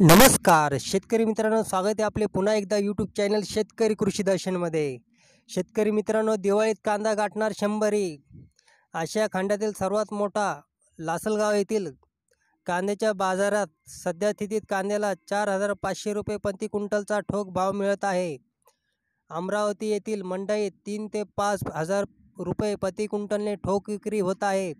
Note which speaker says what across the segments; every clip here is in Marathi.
Speaker 1: नमस्कार शेतकरी मित्रांनो स्वागत आहे आपले पुन्हा एकदा यूट्यूब चॅनल शेतकरी कृषी दर्शनमध्ये शेतकरी मित्रांनो दिवाळीत कांदा गाठणार शंभरी आशिया खंडातील सर्वात मोठा लासलगाव येथील कांद्याच्या बाजारात सध्या स्थितीत कांद्याला चार हजार पाचशे रुपये प्रति क्विंटलचा ठोक भाव मिळत आहे अमरावती येथील मंडईत तीन ते पाच हजार रुपये प्रति क्विंटलने ठोक विक्री होत आहे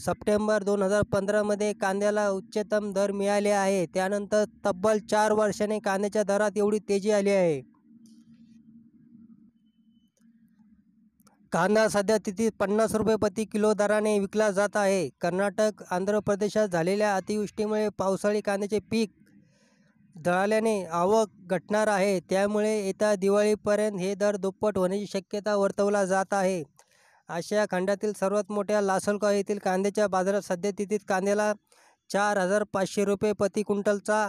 Speaker 1: सप्टेंबर दोन हजार पंधरामध्ये कांद्याला उच्चतम दर मिळाले आहे त्यानंतर तब्बल चार वर्षाने कांद्याच्या दरात एवढी तेजी आली आहे कांदा सध्या तिथे पन्नास रुपये प्रति किलो दराने विकला जात आहे कर्नाटक आंध्र प्रदेशात झालेल्या अतिवृष्टीमुळे पावसाळी कांद्याचे पीक दळाल्याने आवक घटणार आहे त्यामुळे येत्या दिवाळीपर्यंत हे दर दुप्पट होण्याची शक्यता वर्तवला जात आहे आशिया खंडातील सर्वात मोठ्या लासलगाव येथील कांद्याच्या बाजारात सध्या सद्यस्थितीत कांद्याला चार हजार पाचशे रुपये प्रति क्विंटलचा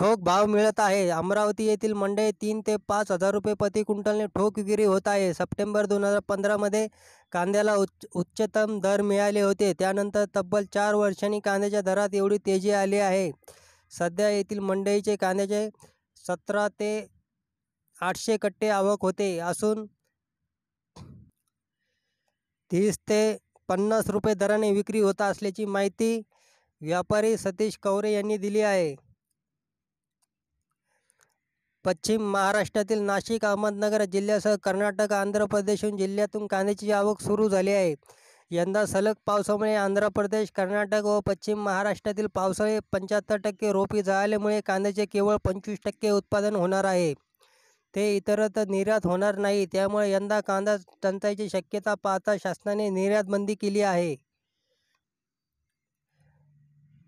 Speaker 1: ठोक भाव मिळत आहे अमरावती येथील मंडई तीन ते पाच हजार रुपये प्रति क्विंटलने ठोक विक्री होत आहे सप्टेंबर दोन हजार पंधरामध्ये कांद्याला उच्च उच्चतम दर मिळाले होते त्यानंतर तब्बल चार वर्षांनी कांद्याच्या दरात एवढी तेजी आली आहे सध्या येथील मंडईचे कांद्याचे सतरा ते आठशे कट्टे आवक होते असून तीस ते पन्नास रुपये दराने विक्री होत असल्याची माहिती व्यापारी सतीश कवरे यांनी दिली आहे पश्चिम महाराष्ट्रातील नाशिक अहमदनगर जिल्ह्यासह कर्नाटक आंध्र प्रदेश जिल्ह्यातून कांद्याची आवक सुरू झाली आहे यंदा सलग पावसामुळे आंध्र प्रदेश कर्नाटक व पश्चिम महाराष्ट्रातील पावसाळे पंच्याहत्तर टक्के रोपी झाल्यामुळे कांद्याचे केवळ पंचवीस टक्के उत्पादन होणार आहे ते इतरत निर्यात होणार नाही त्यामुळे यंदा कांदा टंचाईची शक्यता पाहता शासनाने निर्यात बंदी केली आहे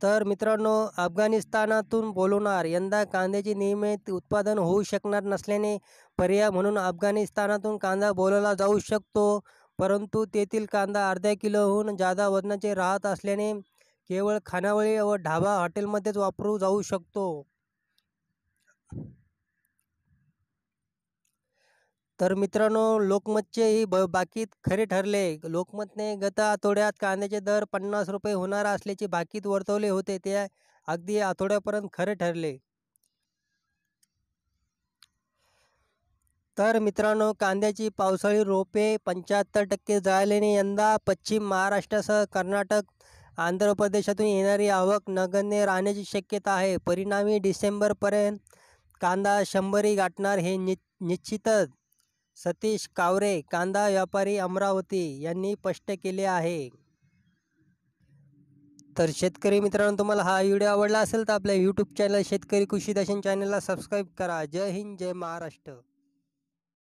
Speaker 1: तर मित्रांनो अफगाणिस्तानातून बोलवणार यंदा कांद्याचे नियमित उत्पादन होऊ शकणार नसल्याने पर्याय म्हणून अफगाणिस्तानातून कांदा बोलवला जाऊ शकतो परंतु तेथील कांदा अर्ध्या किलोहून जादा वजनाचे राहत असल्याने केवळ खानावळी व ढाबा हॉटेलमध्येच वापरू जाऊ शकतो तर मित्रांनो लोकमतचे ही ब बाकीत खरे ठरले लोकमतने गत आठवड्यात कांद्याचे दर पन्नास रुपये होणार असल्याचे बाकीत वर्तवले होते ते अगदी आठवड्यापर्यंत खरे ठरले तर मित्रांनो कांद्याची पावसाळी रोपे पंच्याहत्तर टक्के जाळल्याने यंदा पश्चिम महाराष्ट्रासह कर्नाटक आंध्र प्रदेशातून येणारी आवक नगण्य राहण्याची शक्यता आहे परिणामी डिसेंबरपर्यंत कांदा शंभरी गाठणार हे नि निश्चितच सतीश कावरे कांदा व्यापारी अमरावती यांनी स्पष्ट केले आहे तर शेतकरी मित्रांनो तुम्हाला हा व्हिडिओ आवडला असेल तर आपल्या यूट्यूब चॅनल शेतकरी कृषी दर्शन चॅनलला सबस्क्राईब करा जय हिंद जय महाराष्ट्र